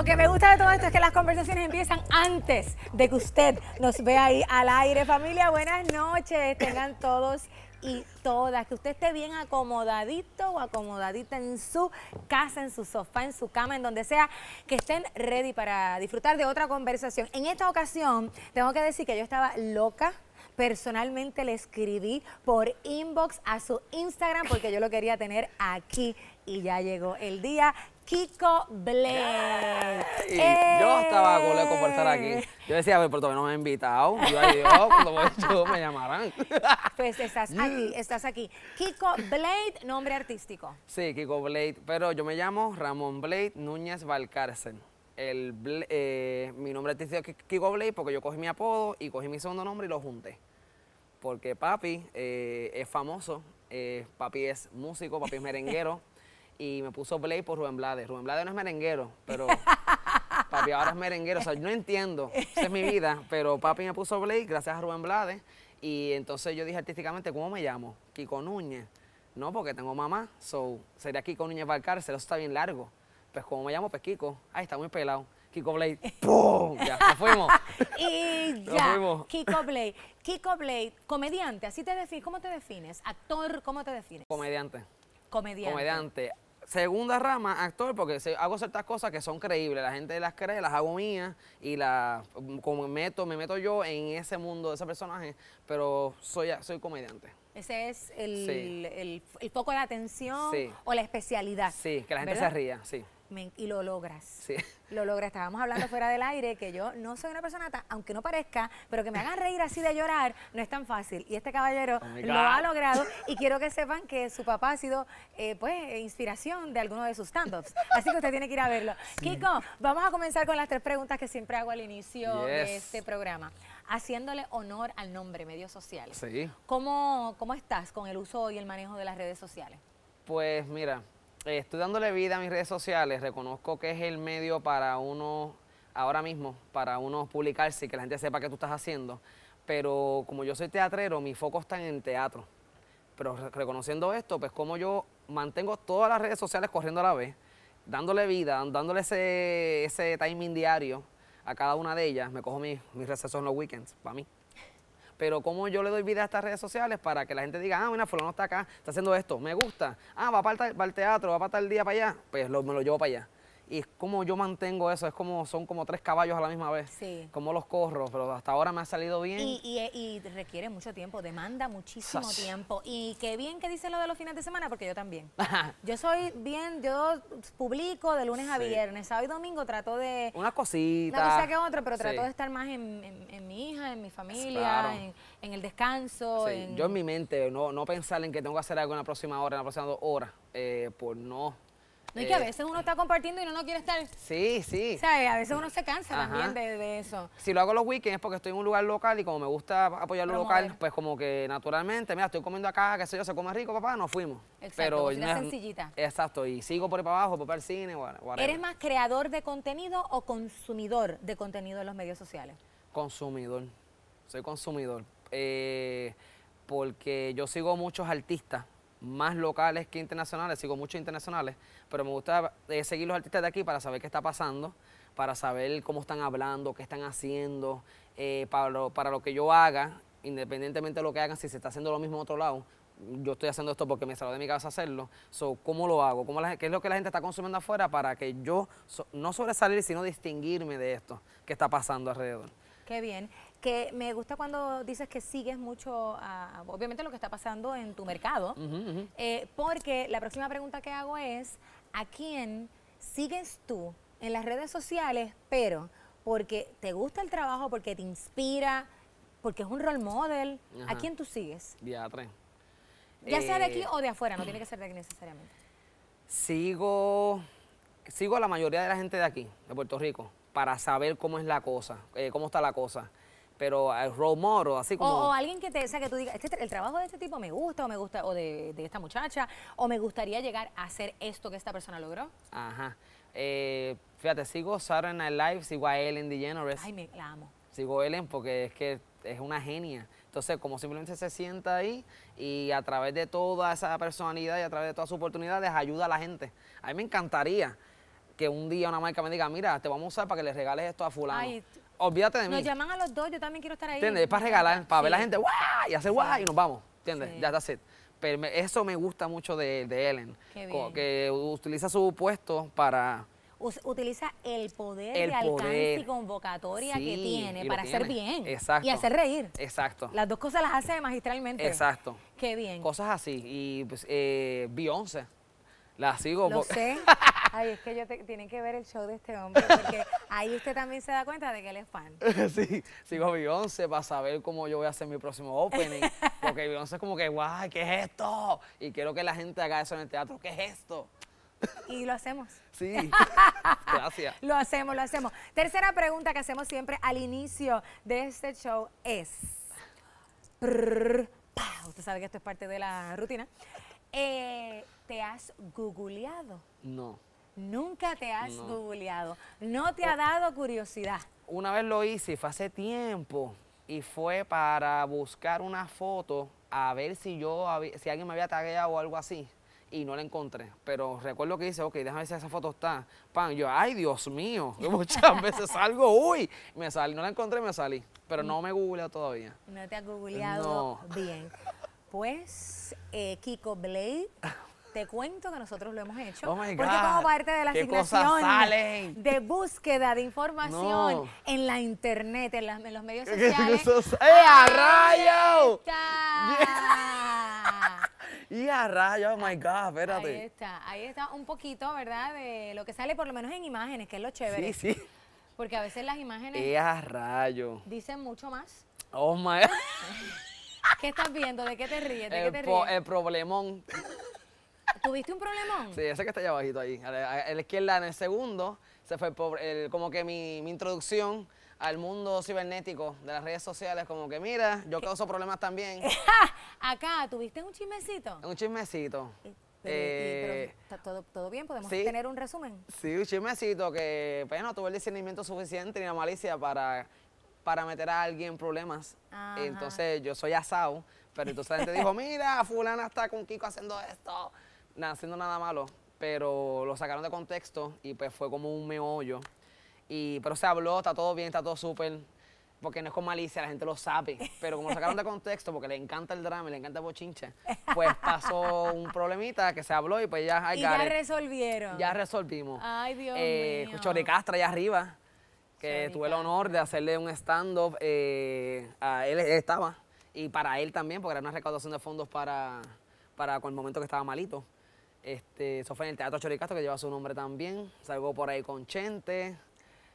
lo que me gusta de todo esto es que las conversaciones empiezan antes de que usted nos vea ahí al aire. Familia, buenas noches. Tengan todos y todas, que usted esté bien acomodadito o acomodadita en su casa, en su sofá, en su cama, en donde sea, que estén ready para disfrutar de otra conversación. En esta ocasión, tengo que decir que yo estaba loca personalmente le escribí por inbox a su Instagram porque yo lo quería tener aquí y ya llegó el día Kiko Blade. Yo estaba con por estar aquí. Eh. Yo decía, pero todavía no me han invitado. Yo, digo, cuando me llamarán. Pues estás aquí, estás aquí. Kiko Blade, nombre artístico. Sí, Kiko Blade, pero yo me llamo Ramón Blade Núñez Valcárcel. El, eh, mi nombre artístico es Kiko Blade porque yo cogí mi apodo y cogí mi segundo nombre y lo junté. Porque papi eh, es famoso, papi es músico, papi es merenguero. y me puso Blade por Rubén Blades. Rubén Blades no es merenguero, pero papi ahora es merenguero. O sea, yo no entiendo, esa es mi vida, pero papi me puso Blade gracias a Rubén Blades. Y entonces yo dije artísticamente, ¿cómo me llamo? Kiko Núñez. No, porque tengo mamá, so sería Kiko Núñez Valcárcel, eso está bien largo. Pues, ¿cómo me llamo? Pues Kiko. Ahí está muy pelado. Kiko Blade, ¡pum! Ya, nos fuimos. y ya, fuimos. Kiko Blade. Kiko Blade, comediante, así te defines, ¿cómo te defines? Actor, ¿cómo te defines? Comediante. Comediante. Comediante segunda rama, actor, porque hago ciertas cosas que son creíbles, la gente las cree, las hago mías y la como me meto, me meto yo en ese mundo de ese personaje, pero soy, soy comediante. Ese es el, foco de atención o la especialidad. Sí, que la gente se ría, sí y lo logras. Sí. Lo logras. Estábamos hablando fuera del aire que yo no soy una persona aunque no parezca, pero que me hagan reír así de llorar, no es tan fácil. Y este caballero oh lo ha logrado y quiero que sepan que su papá ha sido, eh, pues, inspiración de alguno de sus stand-ups. Así que usted tiene que ir a verlo. Kiko, vamos a comenzar con las tres preguntas que siempre hago al inicio de este programa. Haciéndole honor al nombre, medios sociales. Sí. ¿Cómo, ¿Cómo estás con el uso y el manejo de las redes sociales? Pues mira, eh, estoy dándole vida a mis redes sociales. Reconozco que es el medio para uno, ahora mismo, para uno publicarse y que la gente sepa qué tú estás haciendo. Pero como yo soy teatrero, mi foco está en el teatro. Pero reconociendo esto, pues como yo mantengo todas las redes sociales corriendo a la vez, dándole vida, dándole ese, timing diario a cada una de ellas, me cojo mis, mis recesos en los weekends, para mí pero cómo yo le doy vida a estas redes sociales para que la gente diga, ah, mira, fulano está acá, está haciendo esto, me gusta, ah, va para el, teatro, va para el día para allá, pues lo, me lo llevo para allá y es como yo mantengo eso, es como son como tres caballos a la misma vez. Sí. Como los corro, pero hasta ahora me ha salido bien. Y, eh, requiere mucho tiempo, demanda muchísimo tiempo. Y qué bien que dice lo de los fines de semana, porque yo también. yo soy bien, yo publico de lunes a viernes, sábado y domingo trato de... Una cosita. Una cosa que otra, pero trato de estar más en, mi hija, en mi familia, en, el descanso. Yo en mi mente, no, pensar en que tengo que hacer algo en la próxima hora, en la próxima dos horas, eh, no no, y que a eh, veces uno está compartiendo y uno no quiere estar... Sí, sí. O sea, A veces uno se cansa también de, eso. Si lo hago los weekends es porque estoy en un lugar local y como me gusta apoyar lo local, pues como que naturalmente, mira, estoy comiendo acá, qué sé yo, se come rico, papá, nos fuimos. Exacto, Pero sencillita. Exacto, y sigo por ahí para abajo, por para el cine, ¿Eres más creador de contenido o consumidor de contenido en los medios sociales? Consumidor. Soy consumidor. Eh, porque yo sigo muchos artistas más locales que internacionales, sigo muchos internacionales, pero me gusta eh, seguir los artistas de aquí para saber qué está pasando, para saber cómo están hablando, qué están haciendo, eh, para, lo, para lo que yo haga, independientemente de lo que hagan, si se está haciendo lo mismo en otro lado, yo estoy haciendo esto porque me salió de mi cabeza hacerlo. ¿Cómo lo hago? ¿Cómo ¿Qué es lo que la gente está consumiendo afuera para que yo no sobresalir, sino distinguirme de esto que está pasando alrededor? Qué bien que me gusta cuando dices que sigues mucho, a, obviamente, lo que está pasando en tu mercado, eh, porque la próxima pregunta que hago es, ¿a quién sigues tú en las redes sociales, pero porque te gusta el trabajo, porque te inspira, porque es un role model? ¿A quién tú sigues? Ya sea de aquí eh, o de afuera, no tiene que ser de aquí necesariamente. Sigo, sigo a la mayoría de la gente de aquí, de Puerto Rico, para saber cómo es la cosa, eh, cómo está la cosa pero al eh, role model, así como... O, alguien que te, o sea, que tú digas, este el trabajo de este tipo me gusta, o me gusta, o de, esta muchacha, o me gustaría llegar a hacer esto que esta persona logró. Ajá. Eh, fíjate, sigo Saturday Night Live, sigo a Ellen DeGeneres. Ay, me, la amo. Sigo Ellen porque es que es una genia. Entonces, como simplemente se sienta ahí y a través de toda esa personalidad y a través de todas sus oportunidades ayuda a la gente. A mí me encantaría que un día una marca me diga, mira, te vamos a usar para que le regales esto a fulano. Ay, olvídate de mí. Nos llaman a los dos, yo también quiero estar ahí. ¿Entiendes? Es para regalar, para ver a la gente, ¡guau! Y hacer guay y nos vamos. ¿Entiendes? Ya está set. Pero eso me gusta mucho de, de Ellen. Qué bien. Que utiliza su puesto para utiliza el poder el de alcance y convocatoria que tiene para hacer bien Exacto. y hacer reír. Exacto. Las dos cosas las hace magistralmente. Exacto. Qué bien. Cosas así. Y pues, eh, Beyoncé. La sigo. Lo sé. Ay, es que yo tienen que ver el show de este hombre, porque ahí usted también se da cuenta de que él es fan. sí, sigo a Beyoncé para saber cómo yo voy a hacer mi próximo opening. Porque Beyoncé es como que, guay, ¿qué es esto? Y quiero que la gente haga eso en el teatro, ¿qué es esto? Y lo hacemos. Sí, gracias. lo hacemos, lo hacemos. Tercera pregunta que hacemos siempre al inicio de este show es... usted sabe que esto es parte de la rutina. Eh, te has googleado? No. Nunca te has googleado. No te ha dado curiosidad. Una vez lo hice, fue hace tiempo, y fue para buscar una foto a ver si yo, si alguien me había tagueado o algo así. Y no la encontré. Pero recuerdo que hice ok, déjame ver si esa foto está. Pan, yo, ay, Dios mío. muchas veces salgo, uy, me salí. No la encontré, me salí. Pero no mm. me googleo todavía. No te has googleado bien. Pues, eh, Kiko Blade Te cuento que nosotros lo hemos hecho. Oh porque como parte de la asignación de búsqueda de información en la internet, en, los medios sociales. ¡Eh, a rayo! Y a rayo, oh my God, espérate. Ahí está, ahí está un poquito, ¿verdad? De lo que sale por lo menos en imágenes, que es lo chévere. Sí, sí. Porque a veces las imágenes. ¡Eh, a rayo! Dicen mucho más. Oh my ¿Qué estás viendo? ¿De qué te ríes? ¿De qué te ríes? El problemón. ¿Tuviste un problemón? Sí, ese que está allá abajito ahí. A la, izquierda, en el segundo, se fue como que mi, introducción al mundo cibernético de las redes sociales, como que mira, yo causo problemas también. Acá, ¿tuviste un chismecito? Un chismecito. Eh, eh, ¿todo, bien? ¿Podemos tener un resumen? Sí, un chismecito que, pues no tuve el discernimiento suficiente ni la malicia para, para meter a alguien problemas. Entonces, yo soy asado, pero entonces la gente dijo, mira, fulana está con Kiko haciendo esto nada, haciendo nada malo, pero lo sacaron de contexto y pues fue como un meollo. Y, pero se habló, está todo bien, está todo súper, porque no es con malicia, la gente lo sabe. Pero como lo sacaron de contexto, porque le encanta el drama, le encanta el bochinche, pues pasó un problemita que se habló y pues ya... hay y ya resolvieron. Ya resolvimos. Ay, Dios eh, allá arriba, que tuve el honor de hacerle un stand-up. Eh, a él, él estaba, y para él también, porque era una recaudación de fondos para, para con el momento que estaba malito. Este, eso fue en el Teatro Choricastro, que lleva su nombre también. Salgo por ahí con Chente.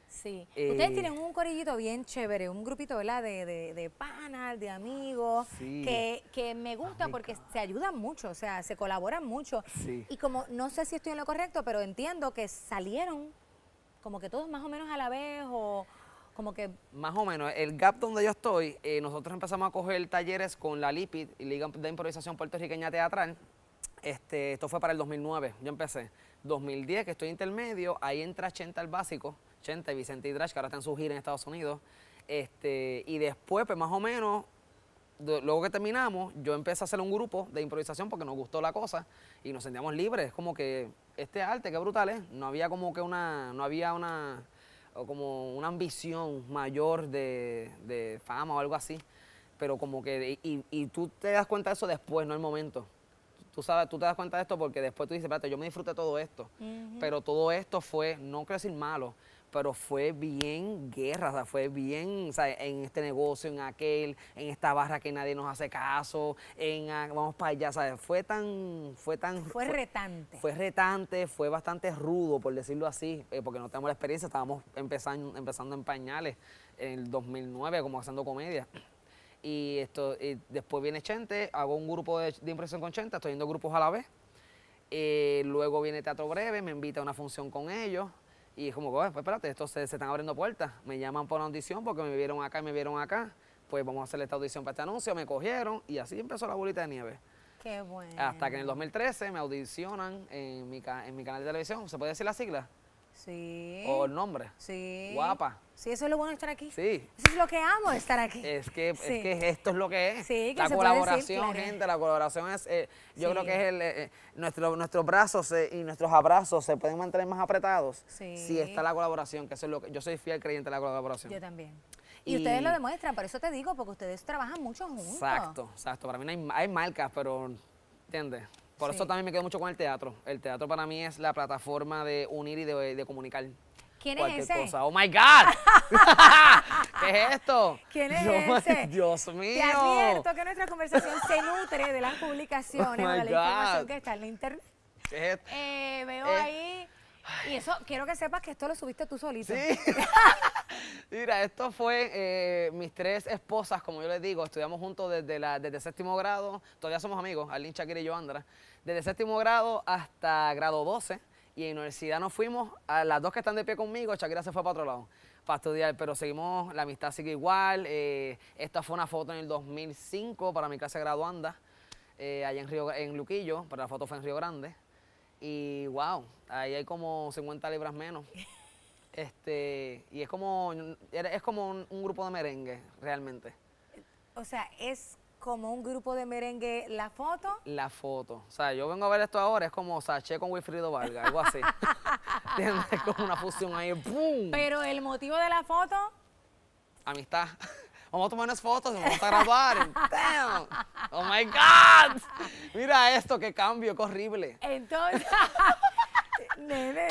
Sí. Eh, Ustedes tienen un corillito bien chévere, un grupito, ¿verdad? De, de, de panas, de amigos, que, me ah, gusta porque se ayudan mucho, o sea, se colaboran mucho. Y como, no sé si estoy en lo correcto, pero entiendo que salieron como que todos más o menos a la vez o como que... Más o menos. El gap donde yo estoy, eh, nosotros empezamos a coger talleres con la LIPID, Liga de Improvisación Puertorriqueña Teatral, este, esto fue para el 2009, yo empecé. 2010, que estoy intermedio, ahí entra Chenta el básico, Chenta y Vicente que ahora están en su gira en Estados Unidos. Este, y después, pues más o menos, luego que terminamos, yo empecé a hacer un grupo de improvisación porque nos gustó la cosa y nos sentíamos libres. Como que este arte, qué brutal ¿eh? No había como que una, no había una, como una ambición mayor de, fama o algo así. Pero como que, y, y tú te das cuenta de eso después, no el momento tú sabes, tú te das cuenta de esto porque después tú dices, espérate, yo me disfruté todo esto, pero todo esto fue, no quiero decir malo, pero fue bien guerra, o sea, fue bien, en este negocio, en aquel, en esta barra que nadie nos hace caso, en vamos para allá, ¿sabes? Fue tan, fue tan... Fue retante. Fue, retante, fue bastante rudo, por decirlo así, eh, porque no tenemos la experiencia, estábamos empezando, empezando en pañales en el 2009, como haciendo comedia y esto después viene Chente, hago un grupo de, impresión con Chente, estoy dos grupos a la vez. Eh, luego viene Teatro Breve, me invita a una función con ellos. Y es como, pues espérate, estos se, están abriendo puertas. Me llaman por una audición porque me vieron acá y me vieron acá. Pues vamos a hacer esta audición para este anuncio, me cogieron y así empezó la bolita de nieve. Qué bueno. Hasta que en el 2013 me audicionan en mi, en mi canal de televisión. ¿Se puede decir la sigla? Sí. O el nombre. Sí. Guapa. Sí, eso es lo bueno de estar aquí. Sí. Eso es lo que amo estar aquí. Es que, esto es lo que es. la colaboración, gente, la colaboración es, eh, yo creo que es el, eh, eh, nuestro, nuestros brazos y nuestros abrazos se pueden mantener más apretados sí. si está la colaboración, que eso es lo que, yo soy fiel creyente de la colaboración. Yo también. Y, ustedes lo demuestran, por eso te digo, porque ustedes trabajan mucho juntos. Exacto, exacto. Para mí no hay, hay marcas, pero, ¿entiendes? Por eso también me quedo mucho con el teatro. El teatro para mí es la plataforma de unir y de, comunicar. ¿Quién es ese? ¡Oh, my God! ¿Qué es esto? ¿Quién es Dios, ese? Dios mío. Te advierto que nuestra conversación se nutre de las publicaciones, oh de la información que está en la internet. ¿Qué es esto? Eh, veo eh, ahí... Y eso, quiero que sepas que esto lo subiste tú solito. Sí. Mira, esto fue eh, mis tres esposas, como yo les digo, estudiamos juntos desde, la, desde séptimo grado, todavía somos amigos, Arlene Shakira y yo Andra, desde séptimo grado hasta grado 12 y en universidad nos fuimos, a las dos que están de pie conmigo, Shakira se fue para otro lado para estudiar, pero seguimos, la amistad sigue igual, eh, esta fue una foto en el 2005 para mi clase graduanda, eh, allá en, Río, en Luquillo, pero la foto fue en Río Grande, y wow, ahí hay como 50 libras menos. Este, y es como, es como un, grupo de merengue, realmente. O sea, es como un grupo de merengue, la foto. La foto. O sea, yo vengo a ver esto ahora, es como Saché con Wilfrido Vargas, algo así. Tiene como una fusión ahí, ¡pum! Pero el motivo de la foto. Amistad. Vamos a tomar unas fotos, vamos a grabar. Oh my God. Mira esto, qué cambio, qué horrible. Entonces. Nene,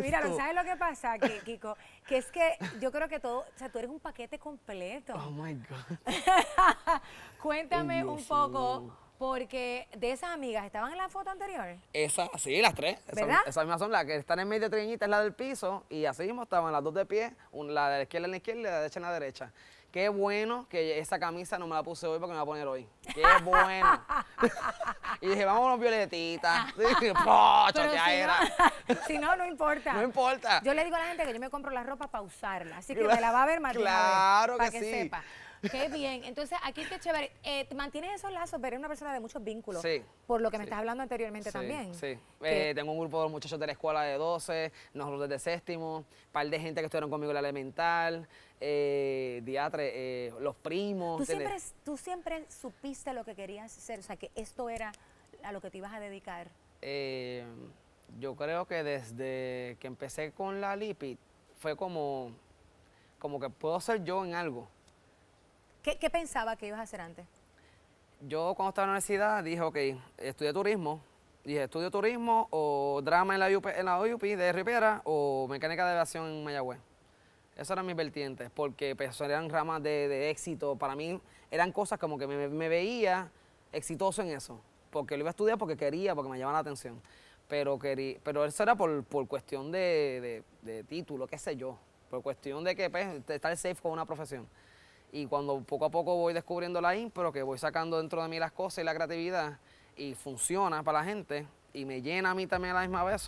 mira, ¿sabes lo que pasa, Kiko? Que es que yo creo que todo, o sea, tú eres un paquete completo. Oh my God. Cuéntame un poco, porque de esas amigas, ¿estaban en la foto anterior? Esas, sí, las tres. Esas, mismas son las que están en medio de triñita, es la del piso, y así mismo estaban las dos de pie, una, la de la izquierda en la izquierda y la derecha en la derecha. Qué bueno que esa camisa no me la puse hoy porque me la voy a poner hoy. Qué bueno. y dije, vámonos violetitas. Ah. Pocho, ya si era. No, si no, no importa. No importa. Yo le digo a la gente que yo me compro la ropa para usarla. Así que me la va a ver más Claro para que Sepa. Qué bien. Entonces, aquí qué chévere. Eh, mantienes esos lazos, pero es una persona de muchos vínculos. Sí. Por lo que me estás hablando anteriormente también. Sí. Eh, tengo un grupo de muchachos de la escuela de 12, nosotros desde séptimo, un par de gente que estuvieron conmigo en la elemental, eh, eh los primos. ¿Tú siempre, supiste lo que querías ser? O sea, que esto era a lo que te ibas a dedicar. Eh, yo creo que desde que empecé con la LIPID fue como, como que puedo ser yo en algo. ¿Qué, pensaba que ibas a hacer antes? Yo cuando estaba en la universidad dije, ok, estudié turismo. Dije, estudio turismo o drama en la UP, en la de Ripiera o mecánica de aviación en Mayagüez. Esas eran mis vertientes, porque pues, eran ramas de, éxito. Para mí eran cosas como que me, veía exitoso en eso, porque lo iba a estudiar porque quería, porque me llamaba la atención. Pero, pero eso era por, cuestión de, título, qué sé yo, por cuestión de que pues, estar safe con una profesión. Y cuando poco a poco voy descubriendo la impro, que voy sacando dentro de mí las cosas y la creatividad, y funciona para la gente, y me llena a mí también a la misma vez,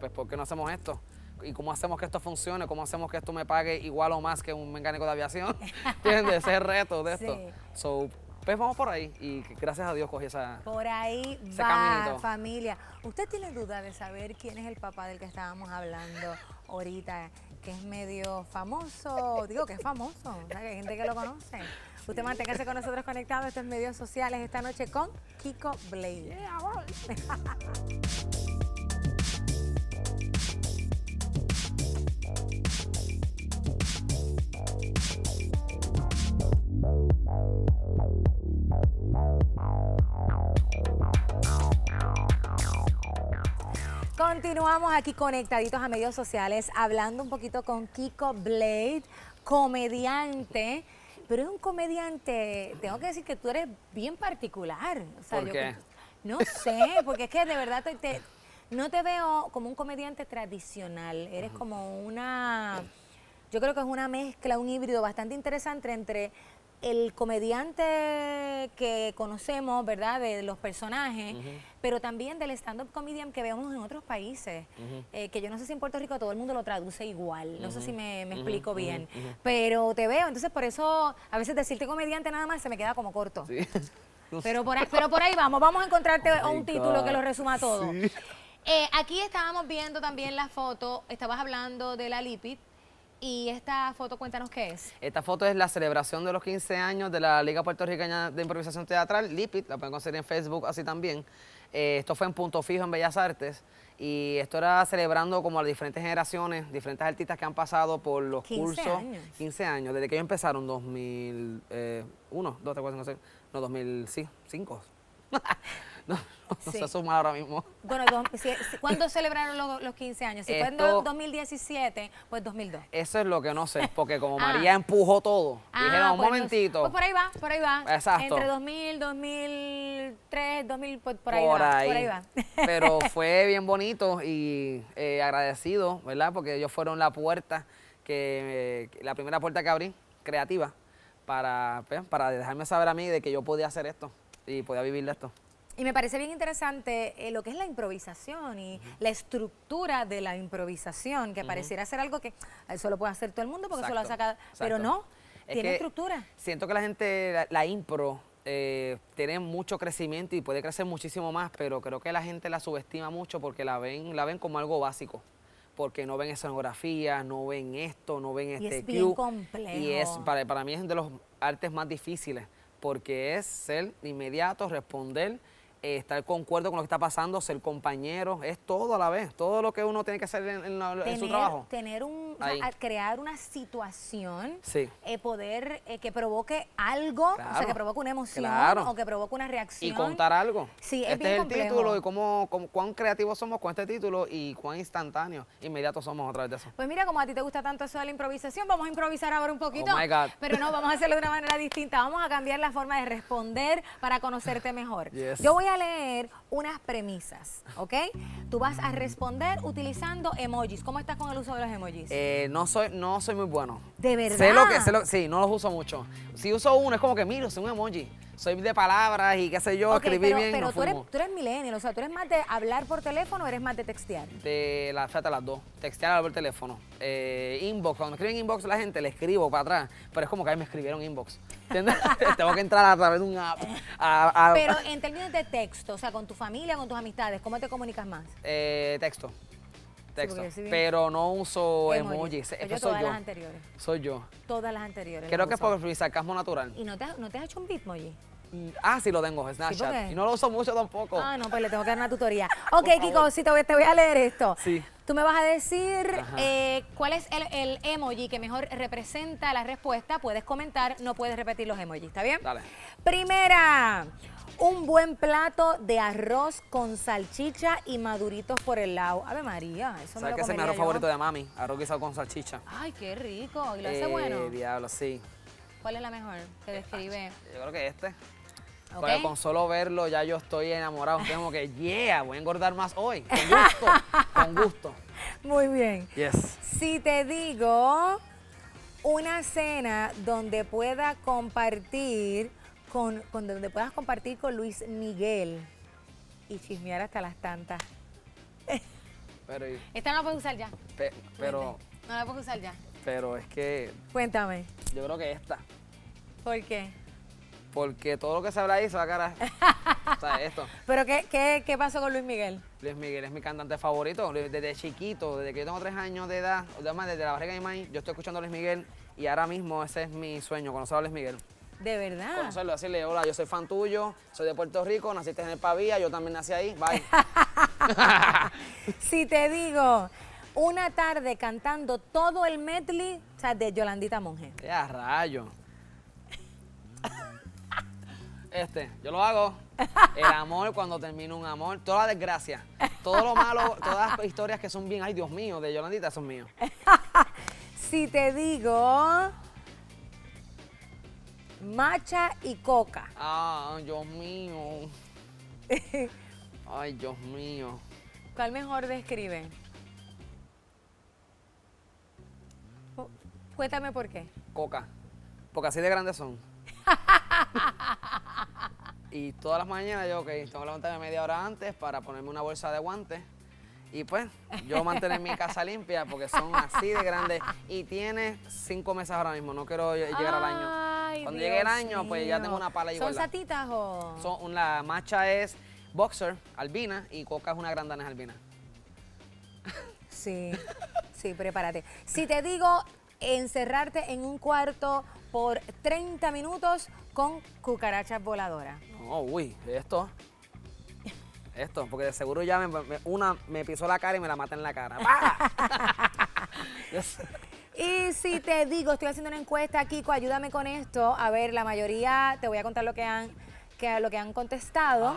pues ¿por qué no hacemos esto? ¿Y cómo hacemos que esto funcione? ¿Cómo hacemos que esto me pague igual o más que un mecánico de aviación? ¿Entiendes? Ese es el reto de esto. So, pues vamos por ahí y gracias a Dios cogí esa. Por ahí va, familia. ¿Usted tiene duda de saber quién es el papá del que estábamos hablando ahorita que es medio famoso, digo que es famoso, hay gente que lo conoce. Usted manténgase con nosotros conectados, estos medios sociales esta noche con Kiko Blade. Continuamos aquí conectaditos a medios sociales, hablando un poquito con Kiko Blade, comediante. Pero es un comediante, tengo que decir que tú eres bien particular. No sé, porque es que de verdad no te veo como un comediante tradicional. Eres como una, yo creo que es una mezcla, un híbrido bastante interesante entre el comediante que conocemos, ¿verdad? De los personajes, pero también del stand-up comedian que vemos en otros países, eh, que yo no sé si en Puerto Rico todo el mundo lo traduce igual, no sé si me, explico bien, pero te veo, entonces por eso a veces decirte comediante nada más se me queda como corto. pero, por ahí, por ahí vamos, vamos a encontrarte oh un título que lo resuma todo. Eh, aquí estábamos viendo también la foto, estabas hablando de la lipid, y esta foto, cuéntanos qué es. Esta foto es la celebración de los 15 años de la Liga Puertorriqueña de Improvisación Teatral, LIPIT, la pueden conseguir en Facebook así también. Eh, esto fue en Punto Fijo, en Bellas Artes. Y esto era celebrando como a las diferentes generaciones, diferentes artistas que han pasado por los 15 cursos. Años. 15 años. Desde que ellos empezaron, 2001, 2, eh, no No, 2005 no, no, se suma ahora mismo. Bueno, ¿cuándo celebraron los, 15 años? Si fue en 2017, pues 2002. Eso es lo que no sé, porque como ah. María empujó todo, ah, dijeron, un pues momentito. Pues por ahí va, por ahí va. Exacto. Entre 2000, 2003, 2000, por, por ahí va. Por ahí va. Pero fue bien bonito y eh, agradecido, ¿verdad? Porque ellos fueron la puerta, que eh, la primera puerta que abrí, creativa, para, pues, para dejarme saber a mí de que yo podía hacer esto y podía vivir de esto. Y me parece bien interesante eh, lo que es la improvisación y la estructura de la improvisación, que pareciera ser algo que ah, solo puede hacer todo el mundo porque solo eso lo pero no, tiene estructura. Siento que la gente, la, impro, eh, tiene mucho crecimiento y puede crecer muchísimo más, pero creo que la gente la subestima mucho porque la ven, la ven como algo básico porque no ven escenografía, no ven esto, no ven y este es bien complejo. Y es, para, para mí es de los artes más difíciles, porque es ser inmediato, responder estar estar concuerdo con lo que está pasando, ser compañero, es todo a la vez, todo lo que uno tiene que hacer en, su trabajo. Tener un, crear una situación, sí. Eh, poder eh, que provoque algo, o sea, que provoque una emoción o que provoque una reacción. Y contar algo. Sí, es este es el título y cuán creativos somos con este título y cuán instantáneos, inmediatos somos a través de eso. Pues mira, como a ti te gusta tanto eso de la improvisación, vamos a improvisar ahora un poquito. Oh pero no, vamos a hacerlo de una manera distinta. Vamos a cambiar la forma de responder para conocerte mejor. Yo voy a leer unas premisas, ¿ok? Tú vas a responder utilizando emojis. ¿Cómo estás con el uso de los emojis? Eh, no, soy, no soy muy bueno. ¿De verdad? lo que, sé sí, no los uso mucho. Si uso uno es como que, miro, es un emoji soy de palabras y qué sé yo, escribí pero, bien. Pero tú, eres, tú eres millennial, o sea, tú eres más de hablar por teléfono o eres más de textear. De la fíjate las dos. Textear hablar por teléfono. Eh, inbox, cuando escriben inbox la gente le escribo para atrás, pero es como que a mí me escribieron inbox. ¿Entiendes? Tengo que entrar a través de un app. pero en términos de texto, o sea, con tu familia, con tus amistades, ¿cómo te comunicas más? Eh, texto texto. pero no uso emojis. Eso yo soy todas yo. las anteriores. Soy yo. Todas las anteriores. Creo que es por mi sarcasmo natural. ¿Y no te, has hecho un bitmoji? Mm, ah, sí lo tengo, Snapchat. y no lo uso mucho tampoco. Ah, no, pues le tengo que dar una tutoría. ok, Kiko, si te voy, a leer esto. Sí. Tú me vas a decir eh, cuál es el, el, emoji que mejor representa la respuesta. Puedes comentar, no puedes repetir los emojis, ¿está bien? Dale. Primera, un buen plato de arroz con salchicha y maduritos por el lado. Ave María, eso me lo que ese es mi arroz favorito de mami? Arroz guisado con salchicha. Ay, qué rico. ¿Y lo hace eh, bueno? diablo, sí. ¿Cuál es la mejor que eh, describe? Ah, yo creo que este. con solo verlo ya yo estoy enamorado. Tengo que, yeah, voy a engordar más hoy. Con gusto, con gusto. Muy bien. Yes. Si te digo una cena donde pueda compartir con, donde puedas compartir con Luis Miguel y chismear hasta las tantas. Pero, Esta no la puedo usar ya. pero. No la puedo usar ya. Pero es que. Cuéntame. Yo creo que esta. ¿Por qué? Porque todo lo que se habla ahí se va a cara. esto. ¿Pero qué, qué, qué pasó con Luis Miguel? Luis Miguel es mi cantante favorito. Desde chiquito, desde que yo tengo tres años de edad, además desde la barriga de mi yo estoy escuchando a Luis Miguel y ahora mismo ese es mi sueño, conocer a Luis Miguel. De verdad. Conocerlo, decirle, hola, yo soy fan tuyo, soy de Puerto Rico, naciste en el Pavía, yo también nací ahí, bye. si te digo, una tarde cantando todo el medley o sea, de Yolandita Monge. ¡Qué rayo! Este, yo lo hago. El amor cuando termina un amor, toda la desgracia, todo lo malo, todas las historias que son bien, ay Dios mío, de Yolandita son míos. si te digo macha y coca. Ah, Dios mío. Ay, Dios mío. ¿Cuál mejor describe? Oh, cuéntame por qué. Coca. Porque así de grandes son. y todas las mañanas yo, que tengo que levantarme media hora antes para ponerme una bolsa de guantes y pues, yo mantener mi casa limpia porque son así de grandes. Y tiene cinco meses ahora mismo, no quiero llegar al año. Cuando llegue el año, pues ya tengo una pala igual. ¿Son satitas o...? la macha es boxer, albina, y coca es una grandana albina. Sí, sí, prepárate. Si te digo encerrarte en un cuarto por 30 minutos con cucarachas voladoras. Oh, uy, esto... Esto, porque de seguro ya una me pisó la cara y me la mata en la cara. Y si te digo, estoy haciendo una encuesta, Kiko, ayúdame con esto. A ver, la mayoría, te voy a contar lo que han, que, lo que han contestado.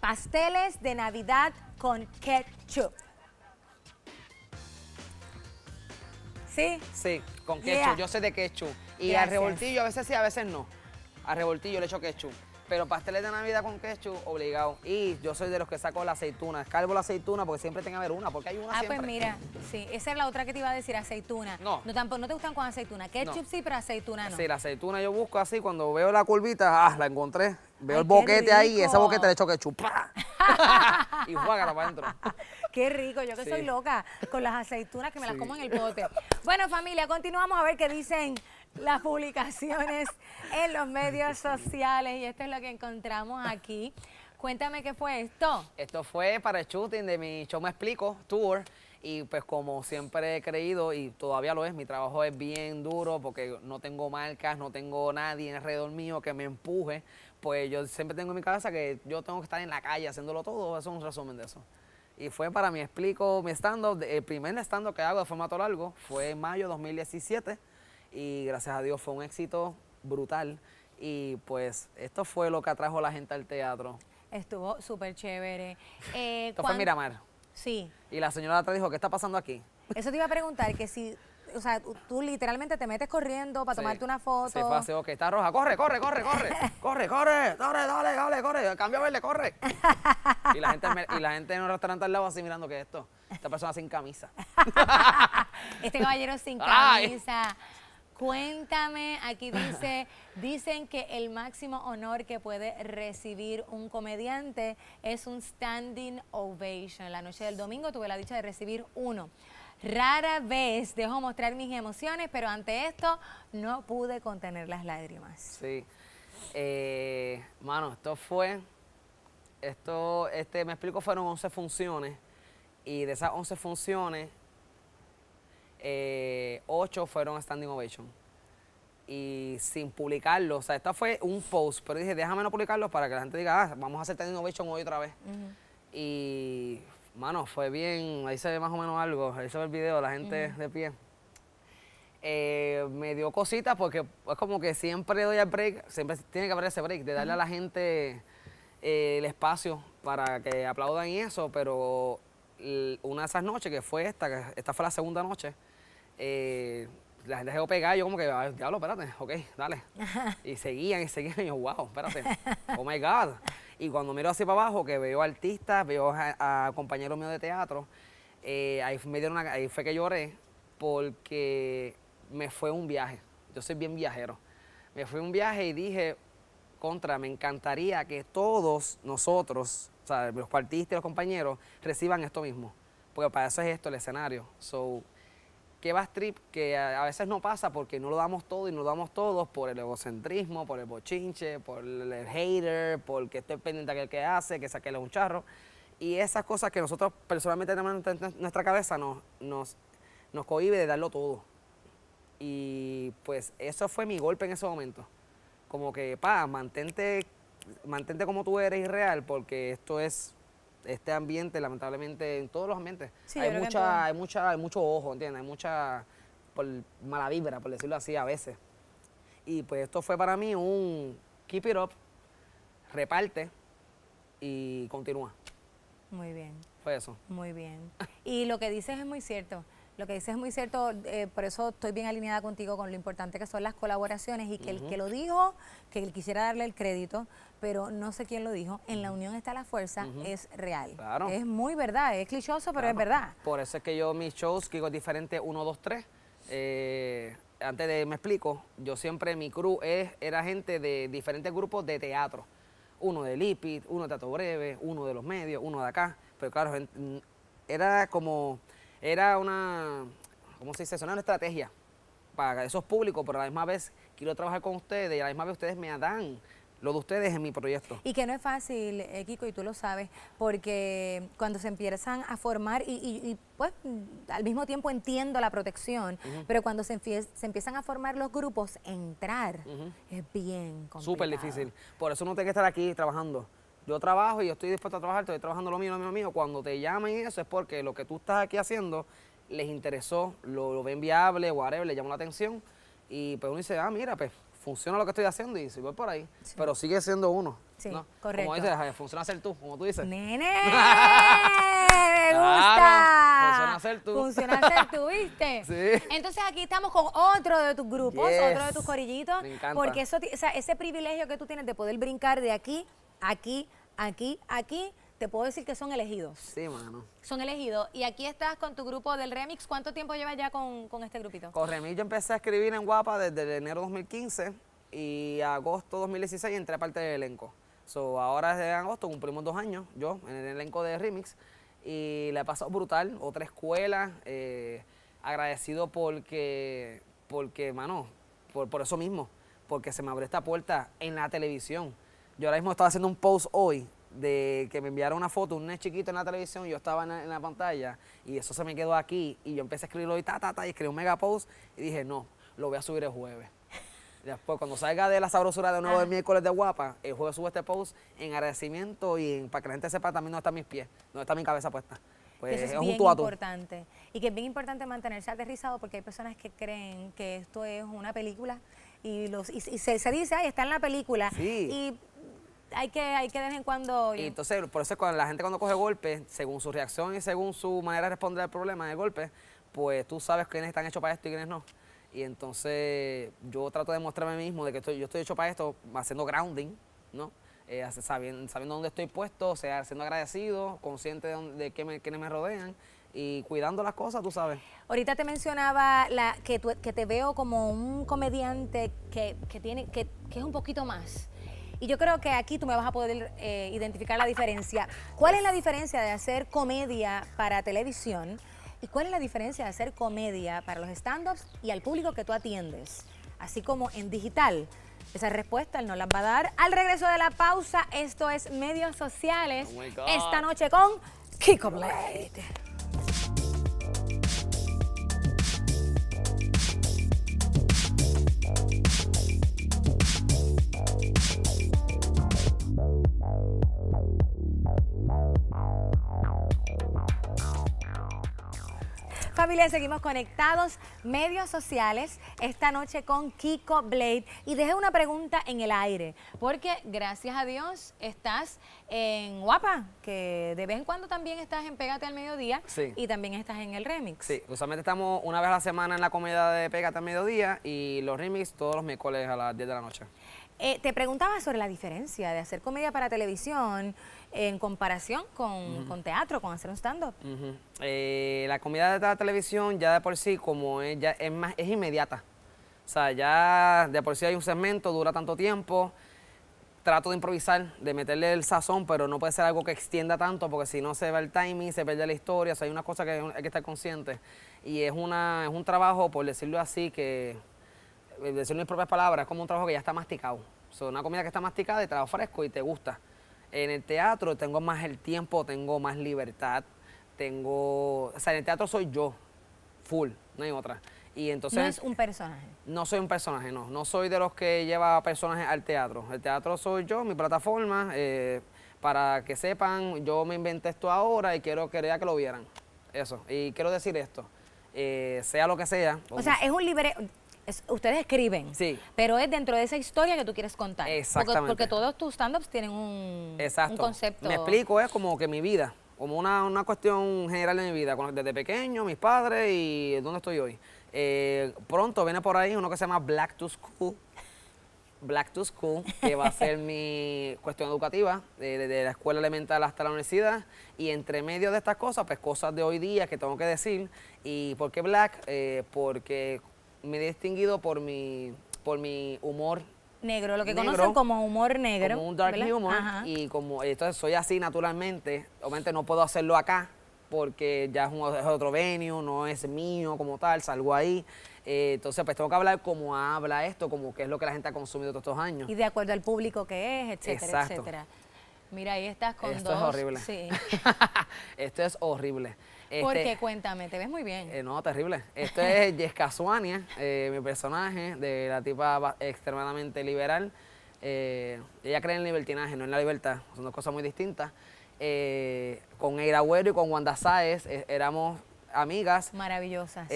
Pasteles de Navidad con ketchup. ¿Sí? sí, con ketchup. Yo sé de ketchup. Y al revoltillo a veces sí, a veces no. Al revoltillo le echo ketchup. Pero pasteles de Navidad con ketchup, obligado. Y yo soy de los que saco la aceituna. Escalvo la aceituna porque siempre tiene que haber una, porque hay una Ah, pues mira, sí. Esa es la otra que te iba a decir, aceituna. No. No, tampoco, no te gustan con aceituna. Ketchup sí, pero aceituna no. Sí, la aceituna yo busco así, cuando veo la curvita, ah, la encontré. Veo el boquete ahí y ese boquete le hecho ketchup. y juágala para adentro. Qué rico, yo que soy loca con las aceitunas que me las como en el bote. Bueno, familia, continuamos a ver qué dicen las publicaciones en los medios sociales y esto es lo que encontramos aquí. Cuéntame qué fue esto. Esto fue para el shooting de mi show Me Explico Tour y pues como siempre he creído y todavía lo es, mi trabajo es bien duro porque no tengo marcas, no tengo nadie alrededor mío que me empuje, pues yo siempre tengo en mi cabeza que yo tengo que estar en la calle haciéndolo todo, eso es un resumen de eso. Y fue para mi explico, mi stand-up, el primer stand-up que hago de formato largo fue en mayo de 2017 y gracias a Dios fue un éxito brutal y pues esto fue lo que atrajo a la gente al teatro. Estuvo súper chévere. Eh, esto fue Miramar. Sí. Y la señora te dijo, ¿qué está pasando aquí? Eso te iba a preguntar, que si o sea, tú literalmente te metes corriendo para tomarte una foto. Sí, paseo que está roja, corre, corre, corre, corre, corre, corre, dale, dale, dale, corre, cambio a verle, corre. Y la gente, y la gente en un restaurante al lado así mirando que es esto, esta persona sin camisa. este caballero sin camisa. Cuéntame, aquí dice, dicen que el máximo honor que puede recibir un comediante es un standing ovation. La noche del domingo tuve la dicha de recibir uno. Rara vez dejo mostrar mis emociones, pero ante esto no pude contener las lágrimas. Sí. Eh, mano, esto fue, esto, este, me explico, fueron 11 funciones y de esas 11 funciones eh, ocho fueron a Standing Ovation. Y sin publicarlo, o sea, esta fue un post, pero dije, déjame no publicarlo para que la gente diga, ah, vamos a hacer Standing Ovation hoy otra vez. Y, mano, fue bien, ahí se ve más o menos algo, ahí se ve el video, la gente de pie. Eh, me dio cositas porque es como que siempre doy el break, siempre tiene que haber ese break, de darle a la gente eh, el espacio para que aplaudan y eso, pero una de esas noches que fue esta, esta fue la segunda noche, eh, la gente yo como que, ah, diablo, espérate, ok, dale. Y seguían y seguían, y yo, wow, espérate, oh my God. Y cuando miro hacia para abajo, que veo artistas, veo a, compañeros míos de teatro, eh, ahí, me dieron ahí fue que lloré porque me fue un viaje. Yo soy bien viajero. Me fue un viaje y dije, contra, me encantaría que todos nosotros, o sea, los artistas y los compañeros, reciban esto mismo. Porque para eso es esto, el escenario. So, que va strip que a, veces no pasa porque no lo damos todo y no damos todos por el egocentrismo, por el bochinche, por el, el hater, porque estoy pendiente aquel que hace, que saquele un charro. Y esas cosas que nosotros personalmente tenemos en nuestra cabeza nos, nos, nos cohibe de darlo todo. Y pues eso fue mi golpe en ese momento. Como que, pa, mantente, mantente como tú eres y real porque esto es este ambiente, lamentablemente, en todos los ambientes, hay, mucha, hay, mucha, hay mucho ojo, ¿entiendes? Hay mucha mala vibra, por decirlo así, a veces. Y pues esto fue para mí un keep it up, reparte y continúa. Muy bien. Fue eso. Muy bien. Y lo que dices es muy cierto. Lo que dices es muy cierto, eh, por eso estoy bien alineada contigo con lo importante que son las colaboraciones y que el que lo dijo, que él quisiera darle el crédito, pero no sé quién lo dijo, en la unión está la fuerza, es real. Claro. Es muy verdad, es clichoso, pero es verdad. Por eso es que yo mis shows, que digo diferente uno, 2, 3. Eh, antes de me explico, yo siempre mi crew es, era gente de diferentes grupos de teatro. Uno de Lipid, uno de Tato Breve, uno de los medios, uno de acá. Pero claro, era como era una, ¿cómo se dice? una estrategia para esos públicos, pero a la misma vez quiero trabajar con ustedes y a la misma vez ustedes me dan lo de ustedes en mi proyecto. Y que no es fácil, eh, Kiko, y tú lo sabes, porque cuando se empiezan a formar, y, pues al mismo tiempo entiendo la protección, pero cuando se, se, empiezan a formar los grupos, entrar es bien complicado. Súper difícil. Por eso no tengo que estar aquí trabajando yo trabajo y yo estoy dispuesto a trabajar, estoy trabajando lo mío, lo mío, lo mío. Cuando te y eso es porque lo que tú estás aquí haciendo les interesó, lo, ven viable, whatever, le llamó la atención. Y pues uno dice, ah, mira, pues funciona lo que estoy haciendo y si voy por ahí. Pero sigue siendo uno. Sí, correcto. Como dices, funciona ser tú, como tú dices. ¡Nene! ¡Me gusta! funciona ser tú. Funciona ser tú, ¿viste? sí. Entonces aquí estamos con otro de tus grupos, otro de tus corillitos. Porque eso, ese privilegio que tú tienes de poder brincar de aquí aquí, aquí, aquí, te puedo decir que son elegidos. Sí, mano. Son elegidos. Y aquí estás con tu grupo del Remix. ¿Cuánto tiempo llevas ya con, este grupito? Con Remix yo empecé a escribir en Guapa desde enero 2015 y agosto 2016 entré a parte del elenco. So, ahora desde agosto cumplimos dos años, yo, en el elenco de Remix, y la he pasado brutal, otra escuela, eh, agradecido porque, porque, mano, por, por eso mismo, porque se me abrió esta puerta en la televisión yo ahora mismo estaba haciendo un post hoy de que me enviaron una foto, un chiquito en la televisión, y yo estaba en la, pantalla y eso se me quedó aquí y yo empecé a escribirlo y ta, ta, ta, y escribí un mega post y dije, no, lo voy a subir el jueves. Después, cuando salga de la sabrosura de nuevo el ah. miércoles de guapa, el jueves subo este post en agradecimiento y para que la gente sepa también no está mis pies, no está mi cabeza puesta. Pues es, es bien importante. Y que es bien importante mantenerse aterrizado porque hay personas que creen que esto es una película y, los, se, dice, ay, está en la película. Sí hay que, hay que de vez en cuando... Y entonces, por eso cuando la gente cuando coge golpes, según su reacción y según su manera de responder al problema del golpe, pues tú sabes quiénes están hechos para esto y quiénes no. Y entonces yo trato de mostrarme a mí mismo de que yo estoy hecho para esto haciendo grounding, ¿no? Eh, sabiendo, dónde estoy puesto, o sea, siendo agradecido, consciente de, me, quiénes me rodean y cuidando las cosas, tú sabes. Ahorita te mencionaba la, que, te veo como un comediante que, tiene, que, que es un poquito más y yo creo que aquí tú me vas a poder eh, identificar la diferencia. ¿Cuál es la diferencia de hacer comedia para televisión y cuál es la diferencia de hacer comedia para los stand-ups y al público que tú atiendes? Así como en digital. Esa respuesta él nos la va a dar al regreso de la pausa. Esto es Medios Sociales. Oh esta noche con Kiko Blade. Familia, seguimos conectados, medios sociales, esta noche con Kiko Blade. Y dejé una pregunta en el aire, porque gracias a Dios estás en Guapa, que de vez en cuando también estás en Pégate al Mediodía y también estás en el Remix. Sí, usualmente estamos una vez a la semana en la comida de Pégate al Mediodía y los Remix todos los miércoles a las 10 de la noche. Eh, te preguntaba sobre la diferencia de hacer comedia para televisión en comparación con, teatro, con hacer un stand-up? Eh, la comida de la televisión ya de por sí como es, es, más, es inmediata. O sea, ya de por sí hay un segmento, dura tanto tiempo. Trato de improvisar, de meterle el sazón, pero no puede ser algo que extienda tanto, porque si no se va el timing, se pierde la historia. O sea, hay una cosa que hay que estar consciente. Y es, una, es un trabajo, por decirlo así, que, eh, decir mis propias palabras, es como un trabajo que ya está masticado. O sea, una comida que está masticada y te la ofrezco y te gusta. En el teatro tengo más el tiempo, tengo más libertad, tengo... O sea, en el teatro soy yo, full, no hay otra. Y entonces, no es un personaje. No soy un personaje, no. No soy de los que lleva personajes al teatro. El teatro soy yo, mi plataforma. Eh, para que sepan, yo me inventé esto ahora y quiero que lo vieran. Eso. Y quiero decir esto. Eh, sea lo que sea. O sea, es un libre ustedes escriben, sí. pero es dentro de esa historia que tú quieres contar. Exacto. Porque, todos tus stand-ups tienen un, concepto. Me explico, es como que mi vida, como una, cuestión general de mi vida, desde pequeño, mis padres y dónde estoy hoy. Eh, pronto viene por ahí uno que se llama Black to School. Black to School, que va a ser mi cuestión educativa, desde la escuela elemental hasta la universidad, y entre medio de estas cosas, pues cosas de hoy día que tengo que decir. ¿Y por qué Black? Eh, porque me he distinguido por mi, por mi humor. Negro, lo que conocen como humor negro. Como un dark humor. Y como eh, entonces soy así naturalmente, obviamente no puedo hacerlo acá porque ya es, otro venio, no es mío como tal, salgo ahí. Eh, entonces, pues tengo que hablar como habla esto, como qué es lo que la gente ha consumido todos estos años. Y de acuerdo al público que es, etcétera, etcétera. Mira, ahí estás con dos. Esto es horrible. Sí. Esto es horrible. Este, Porque cuéntame, te ves muy bien. Eh, no, terrible. Esto es Jessica Suania, eh, mi personaje, de la tipa extremadamente liberal. Eh, ella cree en el libertinaje, no en la libertad, son dos cosas muy distintas. con Eira y con Wanda Saez éramos amigas. Maravillosas.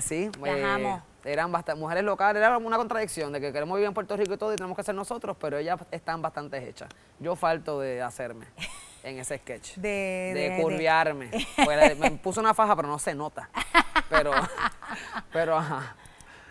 sí. Las amo. Eran bastante, mujeres locales, era una contradicción de que queremos vivir en Puerto Rico y todo y tenemos que hacer nosotros, pero ellas están bastante hechas. Yo falto de hacerme. en ese sketch. De, curviarme. me puso una faja, pero no se nota. Pero, pero ajá.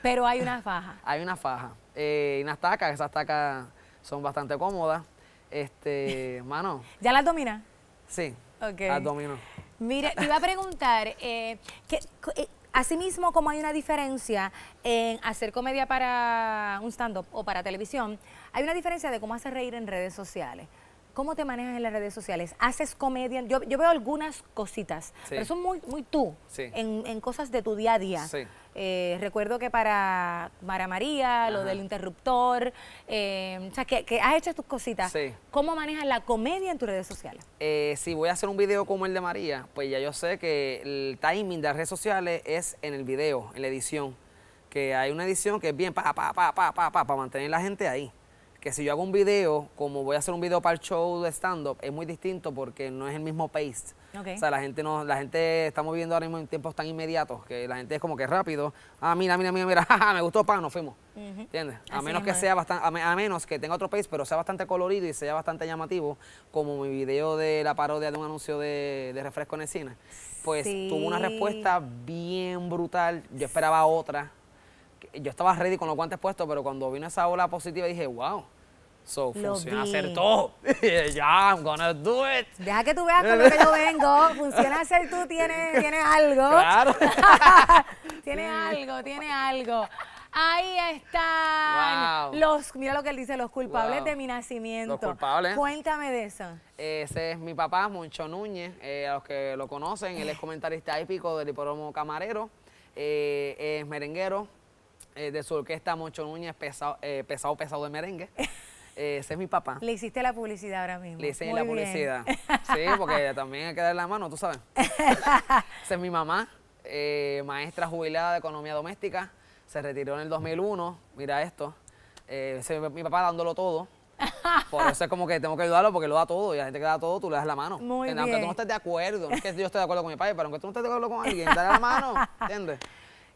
Pero hay una faja. Hay una faja. Eh, y unas tacas, esas tacas son bastante cómodas. Este, mano. ¿Ya las domina? Sí. Ok. Las domino. Mira, te iba a preguntar, eh, que, eh, así asimismo como hay una diferencia en hacer comedia para un stand-up o para televisión, hay una diferencia de cómo hace reír en redes sociales. ¿Cómo te manejas en las redes sociales? ¿Haces comedia? Yo, veo algunas cositas, pero son muy, muy tú, en, cosas de tu día a día. Eh, recuerdo que para Mara María, lo del interruptor, eh, o sea, que, has hecho tus cositas. ¿Cómo manejas la comedia en tus redes sociales? Eh, si voy a hacer un video como el de María, pues ya yo sé que el timing de las redes sociales es en el video, en la edición. Que hay una edición que es bien pa, pa, pa, pa, pa, para mantener la gente ahí que si yo hago un video, como voy a hacer un video para el show de stand-up, es muy distinto porque no es el mismo pace. O sea, la gente no, la gente estamos viviendo ahora mismo en tiempos tan inmediatos que la gente es como que rápido. Ah, mira, mira, mira, mira, me gustó pan, nos fuimos. ¿Entiendes? A menos que sea bastante, a, menos que tenga otro pace, pero sea bastante colorido y sea bastante llamativo, como mi video de la parodia de un anuncio de, de refresco en el Pues tuvo una respuesta bien brutal. Yo esperaba otra yo estaba ready con los guantes puestos, pero cuando vino esa ola positiva dije, wow. So, funciona hacer todo. yeah, I'm gonna do it. Deja que tú veas con lo que yo vengo. Funciona hacer tú, tiene, algo. Claro. tiene algo, tiene algo. Ahí están wow. los, mira lo que él dice, los culpables de mi nacimiento. Los culpables. Cuéntame de eso. Ese es mi papá, Moncho Núñez, eh, a los que lo conocen, él es comentarista épico del hipódromo Camarero, eh, es merenguero, eh, de su orquesta Moncho Núñez, pesado, eh, pesado, pesado de merengue. Eh, ese es mi papá. Le hiciste la publicidad ahora mismo. Le hice la publicidad. Sí, porque también hay que darle la mano, tú sabes. esa es mi mamá, maestra jubilada de economía doméstica. Se retiró en el 2001. Mira esto. ese es mi papá dándolo todo. Por eso es como que tengo que ayudarlo porque lo da todo y la gente que da todo, tú le das la mano. Muy aunque tú no estés de acuerdo, no es que yo esté de acuerdo con mi padre, pero aunque tú no estés de acuerdo con alguien, dale la mano, ¿entiendes?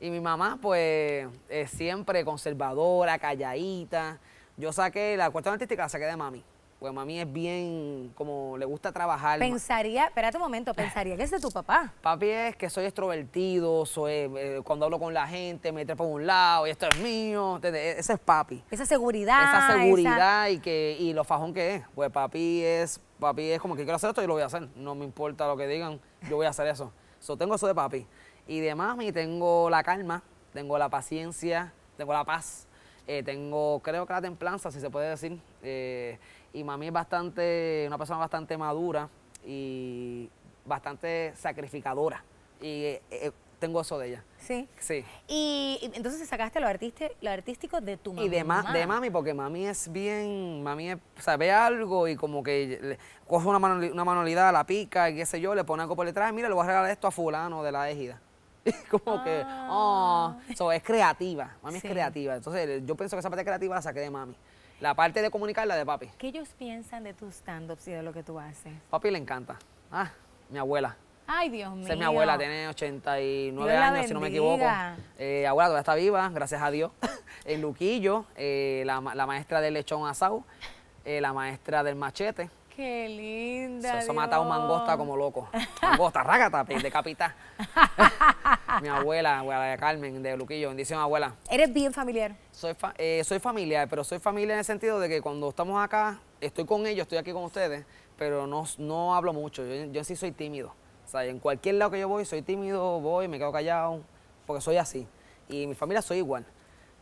Y mi mamá, pues, es siempre conservadora, calladita. Yo saqué la cuestión artística, la saqué de mami. Pues mami es bien, como le gusta trabajar. Pensaría, espérate un momento, pensaría que es de tu papá. Papi es que soy extrovertido, soy, eh, cuando hablo con la gente me trepo por un lado y esto es mío. E-, ese es papi. Esa seguridad. Esa seguridad y que y lo fajón que es. Pues papi es, papi es como que quiero hacer esto y lo voy a hacer. No me importa lo que digan, yo voy a hacer eso. So, tengo eso de papi y de mami tengo la calma, tengo la paciencia, tengo la paz, eh, tengo creo que la templanza, si se puede decir. Eh, y mami es bastante, una persona bastante madura y bastante sacrificadora. Y eh, tengo eso de ella. Sí. Sí. Y, entonces sacaste lo, lo artístico de tu mamá. Y de, mami, porque mami es bien, mami sabe algo y como que le, coge una, manualidad, una la pica y qué sé yo, le pone algo por detrás, mira, le voy a regalar esto a fulano de la égida. como que, ah. oh. es creativa, mami es creativa. Entonces, yo pienso que esa parte creativa la saqué de mami. La parte de comunicar la de papi. ¿Qué ellos piensan de tus stand-ups y de lo que tú haces? Papi le encanta. Ah, mi abuela. Ay, Dios mío. es mi abuela, tiene 89 años, si no me equivoco. Eh, abuela todavía está viva, gracias a Dios. El eh, Luquillo, eh, la, maestra del lechón asado, la maestra del machete. Qué linda. Se, ha matado mangosta como loco. Mangosta, rágata, capita. mi abuela, abuela Carmen, de Luquillo. Bendición, abuela. ¿Eres bien familiar? Soy, eh, soy familiar, pero soy familia en el sentido de que cuando estamos acá, estoy con ellos, estoy aquí con ustedes, pero no, no hablo mucho. Yo, yo sí soy tímido. O sea, en cualquier lado que yo voy, soy tímido, voy, me quedo callado, porque soy así. Y mi familia soy igual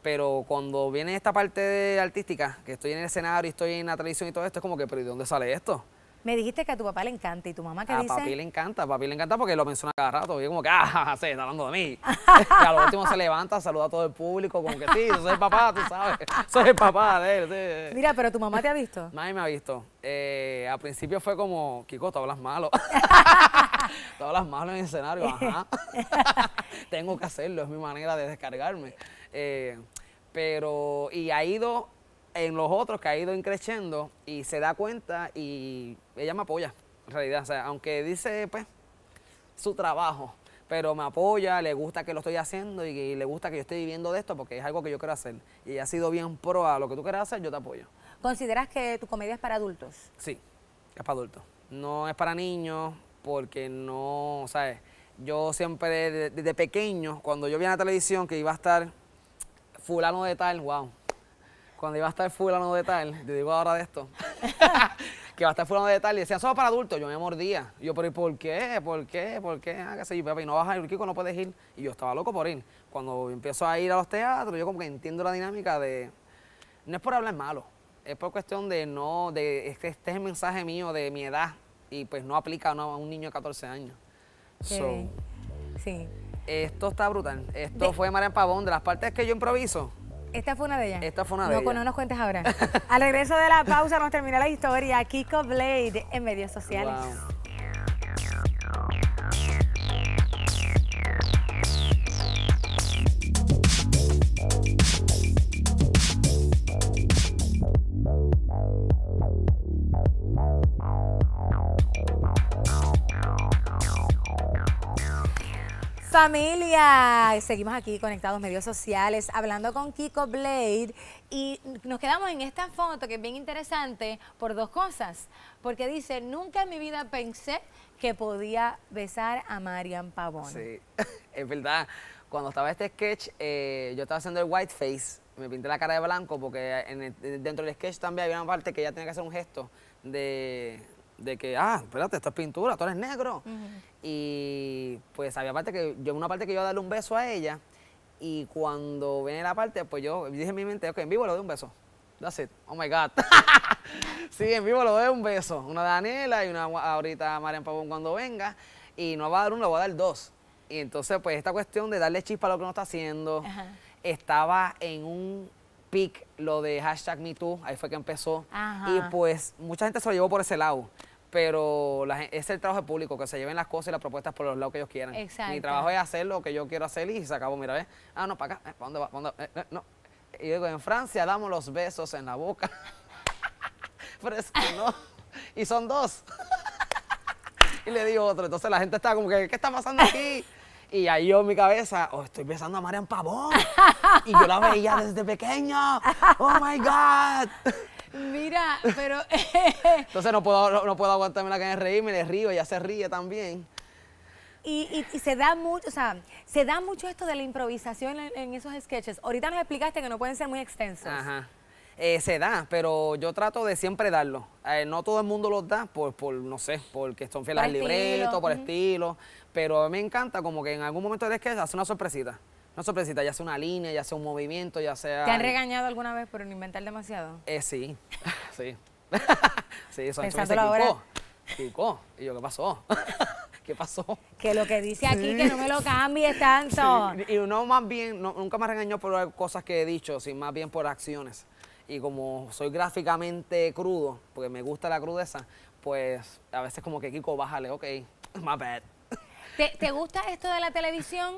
pero cuando viene esta parte de artística, que estoy en el escenario y estoy en la tradición y todo esto, es como que, pero ¿de dónde sale esto? Me dijiste que a tu papá le encanta y tu mamá que dice. A papá le encanta, a papi le encanta porque lo menciona cada rato. Y es como que, ah, se está hablando de mí. y a lo último se levanta, saluda a todo el público, como que sí, soy el papá, tú sabes. Soy el papá de él. Mira, pero tu mamá te ha visto. Nadie me ha visto. Eh, al principio fue como, Kiko, tú hablas malo. tú hablas malo en el escenario, ajá. Tengo que hacerlo, es mi manera de descargarme. Eh, pero, y ha ido en los otros que ha ido creciendo y se da cuenta y ella me apoya, en realidad. O sea, aunque dice, pues, su trabajo, pero me apoya, le gusta que lo estoy haciendo y, le gusta que yo esté viviendo de esto porque es algo que yo quiero hacer. Y ella ha sido bien pro a lo que tú quieras hacer, yo te apoyo. ¿Consideras que tu comedia es para adultos? Sí, es para adultos. No es para niños porque no, ¿sabes? Yo siempre, desde, desde pequeño, cuando yo vi en la televisión que iba a estar fulano de tal, wow, cuando iba a estar fulano de tal, te digo ahora de esto, que va a estar fulano de tal, y decían, solo para adultos, yo me mordía. yo, pero ¿y por qué? ¿Por qué? ¿Por qué? Ah, y no vas a ir, Kiko, no puedes ir. Y yo estaba loco por ir. Cuando empiezo a ir a los teatros, yo como que entiendo la dinámica de, no es por hablar malo, es por cuestión de no, de este, este es el mensaje mío de mi edad, y pues no aplica a, un niño de 14 años. So, sí. Esto está brutal. Esto de... fue Marian Pavón. De las partes que yo improviso, esta fue una de ellas. Esta fue una de no, ellas. No nos cuentes ahora. Al regreso de la pausa nos termina la historia Kiko Blade en medios sociales. Familia, seguimos aquí conectados medios sociales, hablando con Kiko Blade y nos quedamos en esta foto que es bien interesante por dos cosas, porque dice, nunca en mi vida pensé que podía besar a Marian Pavón. Sí, es verdad, cuando estaba este sketch, eh, yo estaba haciendo el white face, me pinté la cara de blanco porque dentro del sketch también había una parte que ya tenía que hacer un gesto de, de que, ah, espérate, esto es pintura, tú eres negro. Y pues había parte que yo, una parte que yo iba a darle un beso a ella y cuando viene la parte, pues yo dije en mi mente, ok, en vivo le doy un beso. That's it. Oh my God. sí, en vivo le doy un beso. Una de Daniela y una ahorita a Marian Pavón cuando venga. Y no va a dar uno, le voy a dar dos. Y entonces, pues esta cuestión de darle chispa a lo que uno está haciendo, estaba en un pic, lo de hashtag MeToo, ahí fue que empezó. Y pues mucha gente se lo llevó por ese lado. Pero es el trabajo público, que se lleven las cosas y las propuestas por los lados que ellos quieran. Mi trabajo es hacer lo que yo quiero hacer y se acabó. Mira, ¿ves? Ah, no, para acá. Eh, ¿Para dónde va? dónde eh, eh, no. Y digo, en Francia damos los besos en la boca. pero no. y son dos. y le digo otro. Entonces la gente está como que, ¿qué está pasando aquí? Y ahí yo en mi cabeza, oh, estoy besando a Marian Pavón. y yo la veía desde pequeño. Oh my God. Mira, pero. Entonces no puedo, no, puedo aguantarme la de reír, me le río, ella se ríe también. Y, se da mucho, o sea, se da mucho esto de la improvisación en, esos sketches. Ahorita nos explicaste que no pueden ser muy extensos. Ajá. Eh, se da, pero yo trato de siempre darlo. Eh, no todo el mundo los da por, por no sé, porque son fieles al libreto, por estilo. Pero me encanta como que en algún momento de que hace una sorpresita. Una sorpresita, ya sea una línea, ya sea un movimiento, ya sea... ¿Te han regañado alguna vez por inventar demasiado? Eh, sí, sí. sí, eso Pensándolo ahora. Kiko. Y yo, ¿qué pasó? ¿Qué pasó? Que lo que dice aquí, que no me lo cambies tanto. Y no más bien, nunca me regañó por cosas que he dicho, sino más bien por acciones. Y como soy gráficamente crudo, porque me gusta la crudeza, pues a veces como que Kiko, bájale, ok, my bad. ¿Te, gusta esto de la televisión?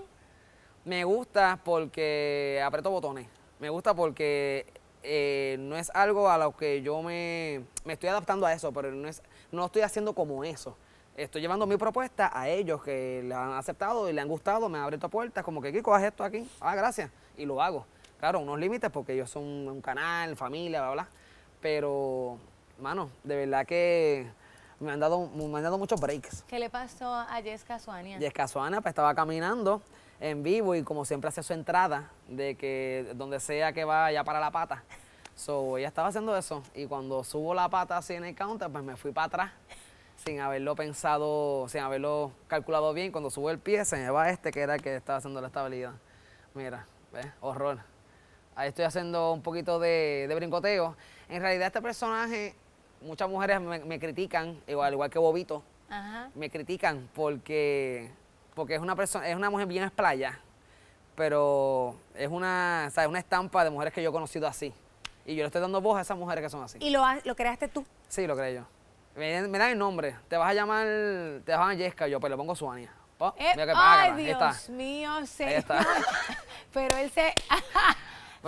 Me gusta porque aprieto botones. Me gusta porque eh, no es algo a lo que yo me, estoy adaptando a eso, pero no, es, estoy haciendo como eso estoy llevando mi propuesta a ellos que la han aceptado y le han gustado, me han abierto puertas, como que Kiko, haz esto aquí, ah, gracias, y lo hago. Claro, unos límites porque ellos son un canal, familia, bla, bla, pero, mano, de verdad que me han dado, me han muchos breaks. ¿Qué le pasó a Jess Casuania? Jess Casuania pues, estaba caminando en vivo y como siempre hace su entrada de que donde sea que va vaya para la pata. So, ella estaba haciendo eso y cuando subo la pata así en el counter, pues me fui para atrás sin haberlo pensado, sin haberlo calculado bien. Cuando subo el pie, se me va este que era que estaba haciendo la estabilidad. Mira, ¿ves? Horror. Ahí estoy haciendo un poquito de, de brincoteo. En realidad este personaje muchas mujeres me, critican, igual, igual que Bobito, me critican porque, porque es una persona, es una mujer bien playa, pero es una, una estampa de mujeres que yo he conocido así. Y yo le estoy dando voz a esas mujeres que son así. ¿Y lo, creaste tú? Sí, lo creé yo. Me, dan el nombre. Te vas a llamar, te vas a llamar yo, pero pues, le pongo Suania. Eh, ay, Dios mío, señor. Pero él se...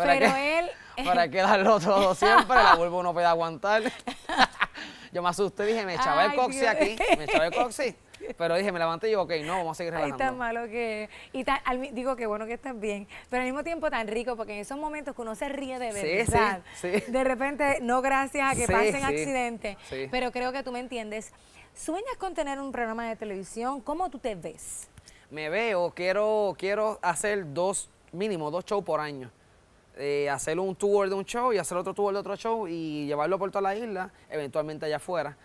Pero él... Para quedarlo todo siempre, la vuelvo uno puede aguantar. Yo me asusté, dije, me echaba el coxi aquí, me echaba el coxi. Pero dije, me levanté y yo, ok, no, vamos a seguir relajando. Ay, tan malo que Y digo que bueno que estás bien, pero al mismo tiempo tan rico, porque en esos momentos que uno se ríe de verdad. De repente, no gracias a que pasen accidentes. Pero creo que tú me entiendes. ¿Sueñas con tener un programa de televisión? ¿Cómo tú te ves? Me veo, quiero, quiero hacer dos, mínimo dos shows por año eh, hacer un tour de un show y hacer otro tour de otro show y llevarlo por toda la isla, eventualmente allá afuera.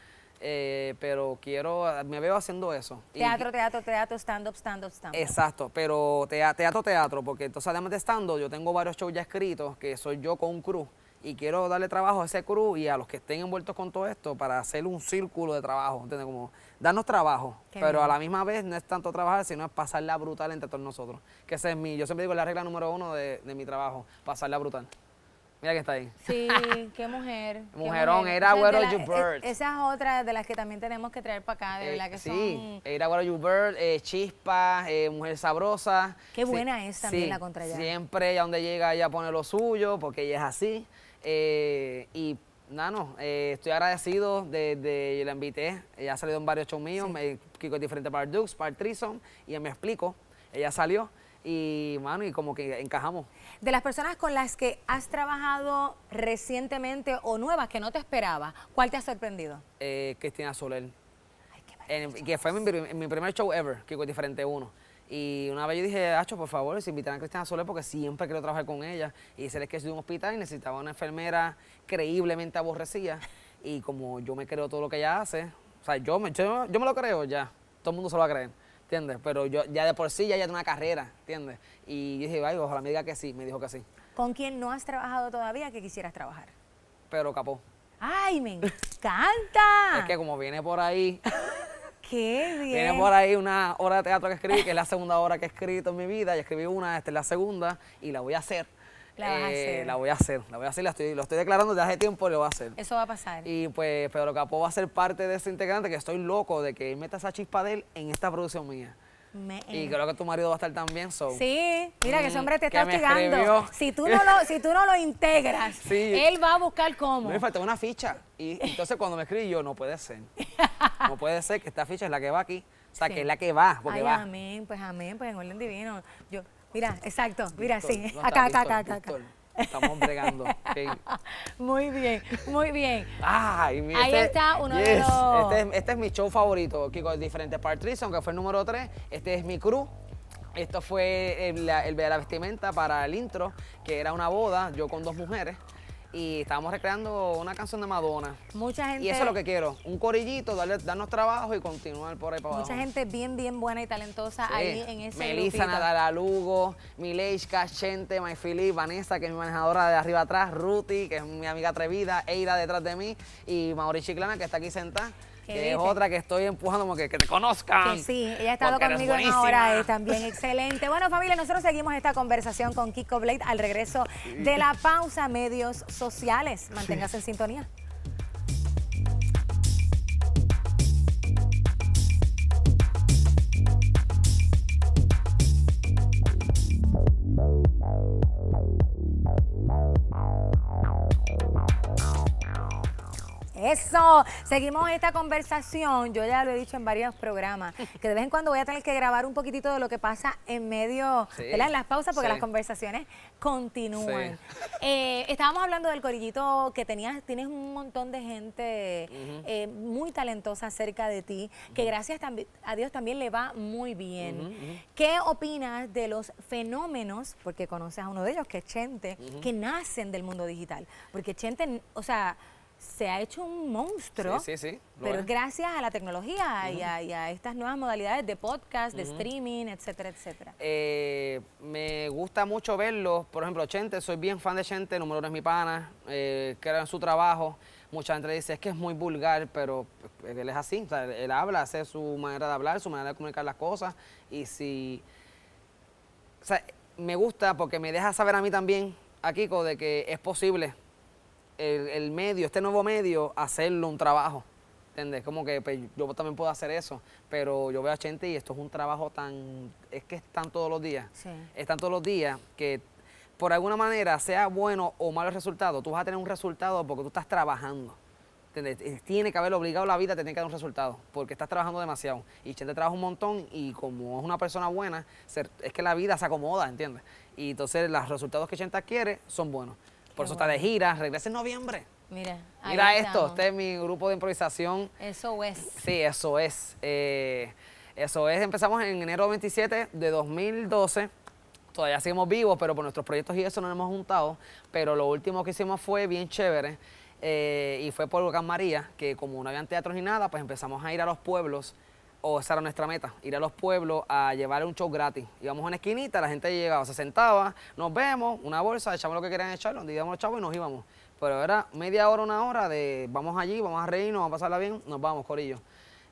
Eh, pero quiero, me veo haciendo eso. Teatro, teatro, teatro, stand-up, stand-up, stand-up. Exacto, pero teatro, teatro, porque entonces además de stand-up yo tengo varios shows ya escritos que soy yo con un crew y quiero darle trabajo a ese crew y a los que estén envueltos con todo esto para hacer un círculo de trabajo, ¿entiendes? Como darnos trabajo, pero a la misma vez no es tanto trabajar, sino es pasarla brutal entre todos nosotros. Que esa es mi, yo siempre digo la regla número uno de, mi trabajo, pasarla brutal. Mira que está ahí. Sí, qué mujer. Mujerón, era Where Are You Bird. Esa es otra de las que también tenemos que traer para acá, de la eh, que sí, son... Sí, era Where de You eh, Chispa, eh, Mujer Sabrosa. Qué buena es también la contra Siempre ella donde llega ella pone lo suyo, porque ella es así. Eh, y nada, no, eh, estoy agradecido de, de yo la invité, ella ha salido en varios shows míos, me Kiko diferente para Dukes, para Trison, y me explico, ella salió y mano, y como que encajamos. De las personas con las que has trabajado recientemente o nuevas que no te esperaba, ¿cuál te ha sorprendido? Eh, Cristina Soler. Ay, qué que fue mi, mi, primer show ever, Kiko es diferente uno. Y una vez yo dije, Hacho, por favor, si invitan a Cristina Soler porque siempre quiero trabajar con ella. Y se les quedó de un hospital y necesitaba una enfermera creíblemente aborrecida. Y como yo me creo todo lo que ella hace, o sea, yo me, yo, me lo creo ya. Todo el mundo se lo va a creer. ¿entiendes? Pero yo ya de por sí ya, ya tengo una carrera, ¿entiendes? Y yo dije, vaya ojalá me diga que sí, me dijo que sí. ¿Con quién no has trabajado todavía que quisieras trabajar? Pero Capó. ¡Ay, me encanta! es que como viene por ahí... Qué por ahí una obra de teatro que escribí, que es la segunda obra que he escrito en mi vida. Ya escribí una, esta es la segunda y la voy a hacer. La, vas a eh, hacer. la voy a hacer, la voy a hacer, lo estoy declarando desde hace tiempo lo voy a hacer. Eso va a pasar. Y pues Pedro Capó va a ser parte de ese integrante que estoy loco de que él meta esa chispa de él en esta producción mía y creo que tu marido va a estar también, so. Sí, mira que ese hombre te mm, está hostigando. Si tú no lo, si tú no lo integras, él va a buscar cómo. Me faltó una ficha. Y entonces cuando me escribí yo, no puede ser. No puede ser que esta ficha es la que va aquí. O sea, que es la que va, porque Ay, amén, pues amén, pues en orden divino. Yo, mira, exacto, mira, sí. acá, acá, acá, acá. Estamos bregando. Muy bien, muy bien. Ahí este, está uno de los... Este, este es, mi show favorito, Kiko, diferentes partes aunque fue el número 3. Este es mi crew. Esto fue el, de la vestimenta para el intro, que era una boda, yo con dos mujeres y estábamos recreando una canción de Madonna. Mucha gente. Y eso es lo que quiero, un corillito, darnos trabajo y continuar por ahí para abajo. Mucha gente bien, bien buena y talentosa ahí en ese Melissa, Nadala Lugo, Chente, Mayfili, Vanessa, que es mi manejadora de arriba atrás, Ruti, que es mi amiga atrevida, Eida detrás de mí, y Mauricio Chiclana, que está aquí sentada que es otra que estoy empujando como que te conozcan. sí, ella ha estado conmigo en ahora también excelente. Bueno, familia, nosotros seguimos esta conversación con Kiko Blade al regreso de la pausa medios sociales. Manténgase en sintonía. seguimos esta conversación. Yo ya lo he dicho en varios programas, que de vez en cuando voy a tener que grabar un poquitito de lo que pasa en medio, las pausas, porque las conversaciones continúan. Eh, estábamos hablando del corillito que tenías, tienes un montón de gente eh, muy talentosa cerca de ti, que gracias a Dios también le va muy bien. ¿Qué opinas de los fenómenos, porque conoces a uno de ellos, que es Chente, que nacen del mundo digital? Porque Chente, o sea, se ha hecho un monstruo. Sí, Pero gracias a la tecnología y, a, estas nuevas modalidades de podcast, de streaming, etcétera, etcétera. Eh, me gusta mucho verlo, Por ejemplo, Chente, soy bien fan de Chente, número uno es mi pana, eh, que era en su trabajo. Mucha gente dice, es que es muy vulgar, pero eh, él es así. él habla, hace su manera de hablar, su manera de comunicar las cosas. Y si... me gusta porque me deja saber a mí también, a Kiko, de que es posible el, medio, este nuevo medio, hacerlo un trabajo. ¿Entiendes? Como que pues, yo también puedo hacer eso, pero yo veo a gente y esto es un trabajo tan. Es que están todos los días. Están todos los días que, por alguna manera, sea bueno o malo el resultado, tú vas a tener un resultado porque tú estás trabajando. Eh, tiene que haber obligado la vida, tiene que dar un resultado, porque estás trabajando demasiado. Y Chente trabaja un montón y como es una persona buena, es que la vida se acomoda, ¿entiendes? Y entonces los resultados que Chente quiere son buenos. Por eso está de gira, regresa en noviembre. Mira, Mira esto, usted este es mi grupo de improvisación. Eso es. Sí, eso es. Eh, eso es, empezamos en enero 27 de 2012. Todavía seguimos vivos, pero por nuestros proyectos y eso no nos hemos juntado. Pero lo último que hicimos fue bien chévere. Eh, y fue por Lucas María, que como no habían teatros ni nada, pues empezamos a ir a los pueblos o esa era nuestra meta, ir a los pueblos a llevar un show gratis. Íbamos en una esquinita, la gente llegaba, se sentaba, nos vemos, una bolsa, echamos lo que querían echar, nos digamos los chavos y nos íbamos. Pero era media hora, una hora de vamos allí, vamos a reírnos, vamos a pasarla bien, nos vamos, corillo.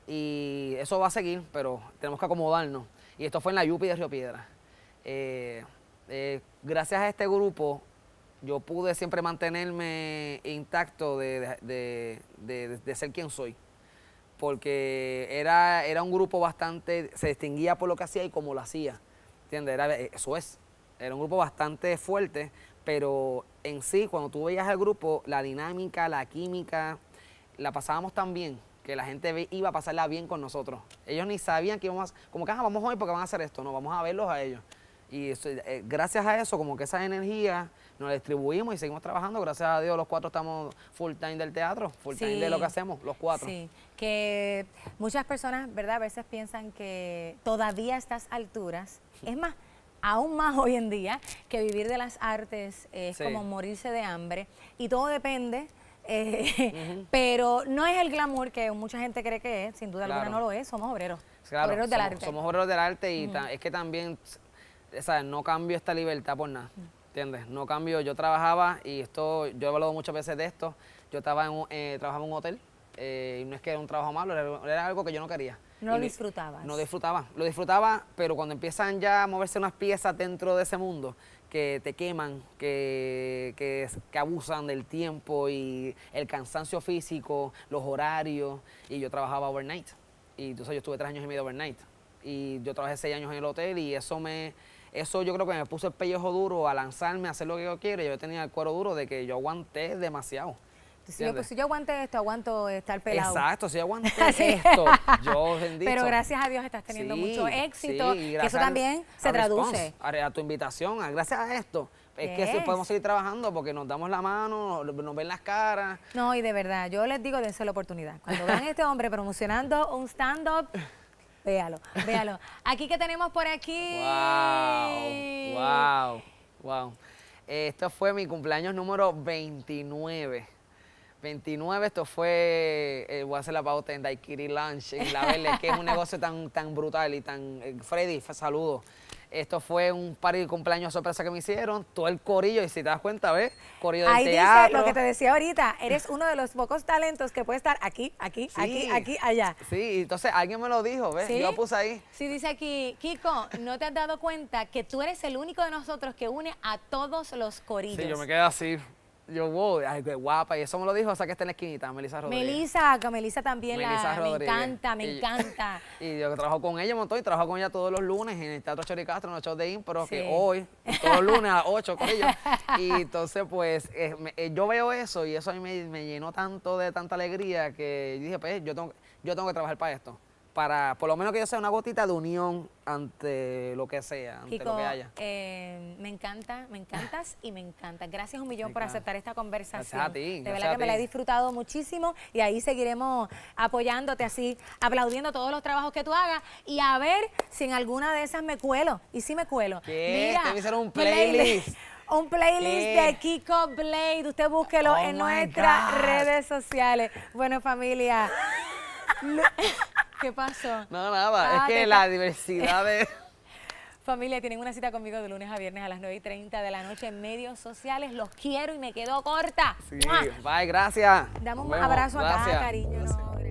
Y eso va a seguir, pero tenemos que acomodarnos. Y esto fue en la Yupi de Río Piedra. Eh, eh, gracias a este grupo, yo pude siempre mantenerme intacto de ser quien soy porque era, era un grupo bastante, se distinguía por lo que hacía y cómo lo hacía, ¿entiendes? Era, eh, eso es, era un grupo bastante fuerte, pero en sí, cuando tú veías al grupo, la dinámica, la química, la pasábamos tan bien que la gente iba a pasarla bien con nosotros. Ellos ni sabían que íbamos a, como que ah, vamos hoy porque van a hacer esto, no, vamos a verlos a ellos. Y eh, eh, gracias a eso, como que esa energía nos la distribuimos y seguimos trabajando. Gracias a Dios, los cuatro estamos full time del teatro, full time de lo que hacemos, los cuatro. Sí que muchas personas, ¿verdad? A veces piensan que todavía a estas alturas, es más, aún más hoy en día, que vivir de las artes es como morirse de hambre y todo depende. Eh, pero no es el glamour que mucha gente cree que es, sin duda alguna no lo es, somos obreros. obreros del somos, arte. Somos obreros del arte y es que también, ¿sabes? No cambio esta libertad por nada. ¿Entiendes? No cambio, yo trabajaba y esto, yo he hablado muchas veces de esto, yo estaba en, eh, trabajaba en un hotel eh, no es que era un trabajo malo, era, algo que yo no quería. No lo disfrutabas. No disfrutaba, lo disfrutaba, pero cuando empiezan ya a moverse unas piezas dentro de ese mundo, que te queman, que, que, abusan del tiempo y el cansancio físico, los horarios. Y yo trabajaba overnight. Y entonces yo estuve tres años y medio overnight. Y yo trabajé seis años en el hotel y eso me, eso yo creo que me puso el pellejo duro a lanzarme, a hacer lo que yo quiero. Yo tenía el cuero duro de que yo aguanté demasiado. Pues, si yo, pues, aguante esto, aguanto estar pelado. Exacto, si aguanto esto, yo bendito. Pero gracias a Dios estás teniendo mucho éxito. eso también se traduce. a, tu invitación, gracias a esto. Es que si podemos seguir trabajando porque nos damos la mano, nos, ven las caras. No, y de verdad, yo les digo, dense la oportunidad. Cuando vean a este hombre promocionando un stand-up, véalo, véalo. Aquí que tenemos por aquí. Wow, wow, wow. Esto fue mi cumpleaños número 29. 29, esto fue, eh, voy a hacer la pauta en Daikiri Lunch, en La Verde, que es un negocio tan, tan brutal y tan... Eh, Freddy, saludo. Esto fue un par de cumpleaños sorpresa que me hicieron, todo el corillo, y si te das cuenta, ¿ves? Corillo de Ahí teatro. dice lo que te decía ahorita, eres uno de los pocos talentos que puede estar aquí, aquí, aquí, aquí, allá. Sí, entonces alguien me lo dijo, ¿ves? y lo puse ahí. Sí, dice aquí, Kiko, ¿no te has dado cuenta que tú eres el único de nosotros que une a todos los corillos? Sí, yo me quedo así yo, wow, ay, qué guapa. Y eso me lo dijo, o sea, que está en la esquinita, Melisa Rodríguez. Melisa, que Melisa también me encanta, me encanta. Y yo trabajo con ella un y trabajo con ella todos los lunes en el Teatro Choricastro, en los shows de impro, que hoy, todos los lunes a las 8 con ella Y entonces, pues, eh, eh, yo veo eso y eso a mí me, llenó tanto de tanta alegría que dije, pues, yo tengo, yo tengo que trabajar para esto para, por lo menos que yo sea una gotita de unión ante lo que sea, ante lo que haya. Eh, me encanta, me encantas y me encanta. Gracias un millón por aceptar esta conversación. De verdad que me la he disfrutado muchísimo y ahí seguiremos apoyándote así, aplaudiendo todos los trabajos que tú hagas y a ver si en alguna de esas me cuelo. Y si me cuelo. Mira, Te hicieron un playlist. un playlist de Kiko Blade. Usted búsquelo oh en nuestras redes sociales. Bueno, familia. ¿Qué pasó? No, nada, es ah, que la diversidad de... Familia, tienen una cita conmigo de lunes a viernes a las 9 y 30 de la noche en medios sociales. Los quiero y me quedo corta. Sí, bye, gracias. Damos un abrazo gracias. acá, cariño.